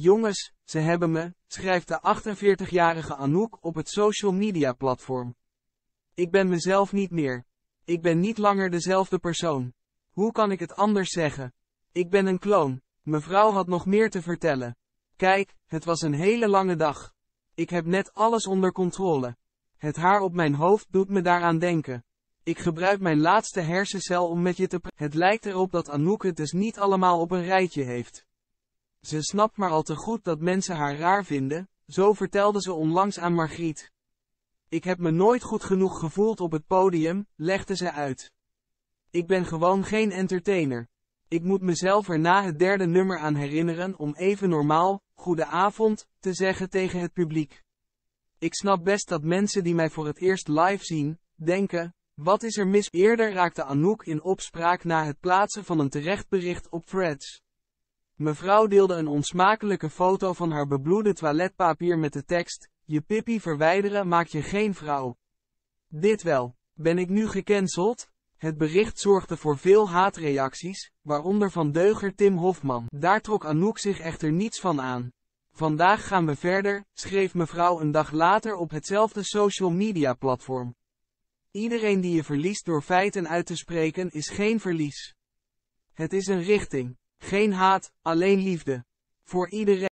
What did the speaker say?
Jongens, ze hebben me, schrijft de 48-jarige Anouk op het social media platform. Ik ben mezelf niet meer. Ik ben niet langer dezelfde persoon. Hoe kan ik het anders zeggen? Ik ben een kloon. Mevrouw had nog meer te vertellen. Kijk, het was een hele lange dag. Ik heb net alles onder controle. Het haar op mijn hoofd doet me daaraan denken. Ik gebruik mijn laatste hersencel om met je te praten. Het lijkt erop dat Anouk het dus niet allemaal op een rijtje heeft. Ze snapt maar al te goed dat mensen haar raar vinden, zo vertelde ze onlangs aan Margriet. Ik heb me nooit goed genoeg gevoeld op het podium, legde ze uit. Ik ben gewoon geen entertainer. Ik moet mezelf er na het derde nummer aan herinneren om even normaal, goedenavond, te zeggen tegen het publiek. Ik snap best dat mensen die mij voor het eerst live zien, denken, wat is er mis? Eerder raakte Anouk in opspraak na het plaatsen van een terecht bericht op threads. Mevrouw deelde een onsmakelijke foto van haar bebloede toiletpapier met de tekst, je pippie verwijderen maakt je geen vrouw. Dit wel. Ben ik nu gecanceld? Het bericht zorgde voor veel haatreacties, waaronder van deuger Tim Hofman. Daar trok Anouk zich echter niets van aan. Vandaag gaan we verder, schreef mevrouw een dag later op hetzelfde social media platform. Iedereen die je verliest door feiten uit te spreken is geen verlies. Het is een richting. Geen haat, alleen liefde. Voor iedereen.